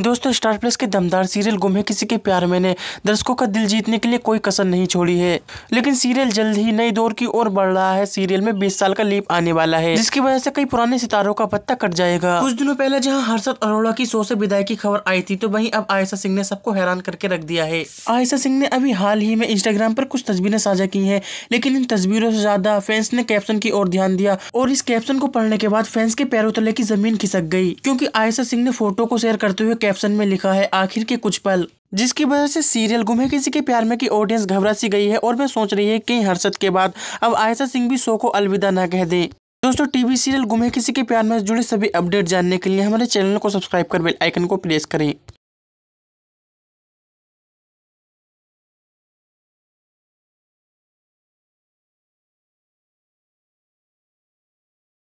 दोस्तों star plus के दमदार सीरियल गुम है किसी के प्यार में ने दर्शकों का दिल जीतने के लिए कोई कसर नहीं छोड़ी है लेकिन सीरियल जल्द ही नए दौर की ओर बढ़ रहा है सीरियल में 20 साल का लीप आने वाला है जिसकी वजह से कई पुराने सितारों का पत्ता कट जाएगा कुछ दिनों पहले जहां हर्षद अरोड़ा की शो से विदाई की खबर आई थी तो वही अब आयशा सिंह ने सबको हैरान करके रख दिया है आयशा सिंह ने अभी हाल ही में इंस्टाग्राम पर कुछ तस्वीरें साझा की है लेकिन इन तस्वीरों से ज्यादा फैंस ने कैप्शन की ओर ध्यान दिया और इस कैप्शन को पढ़ने के बाद फैंस के पैरों तले की जमीन खिसक गई क्यूँकी आयशा सिंह ने फोटो को शेयर करते हुए कैप्शन में लिखा है आखिर के कुछ पल जिसकी वजह से सीरियल गुमे किसी के प्यार में की ऑडियंस घबरा सी गई है और मैं सोच रही है कि हर्षद के बाद अब आयशा सिंह भी शो को अलविदा न कह दे दोस्तों टीवी सीरियल गुमे किसी के प्यार में जुड़े सभी अपडेट जानने के लिए हमारे चैनल को सब्सक्राइब कर बेल आइकन को प्रेस करें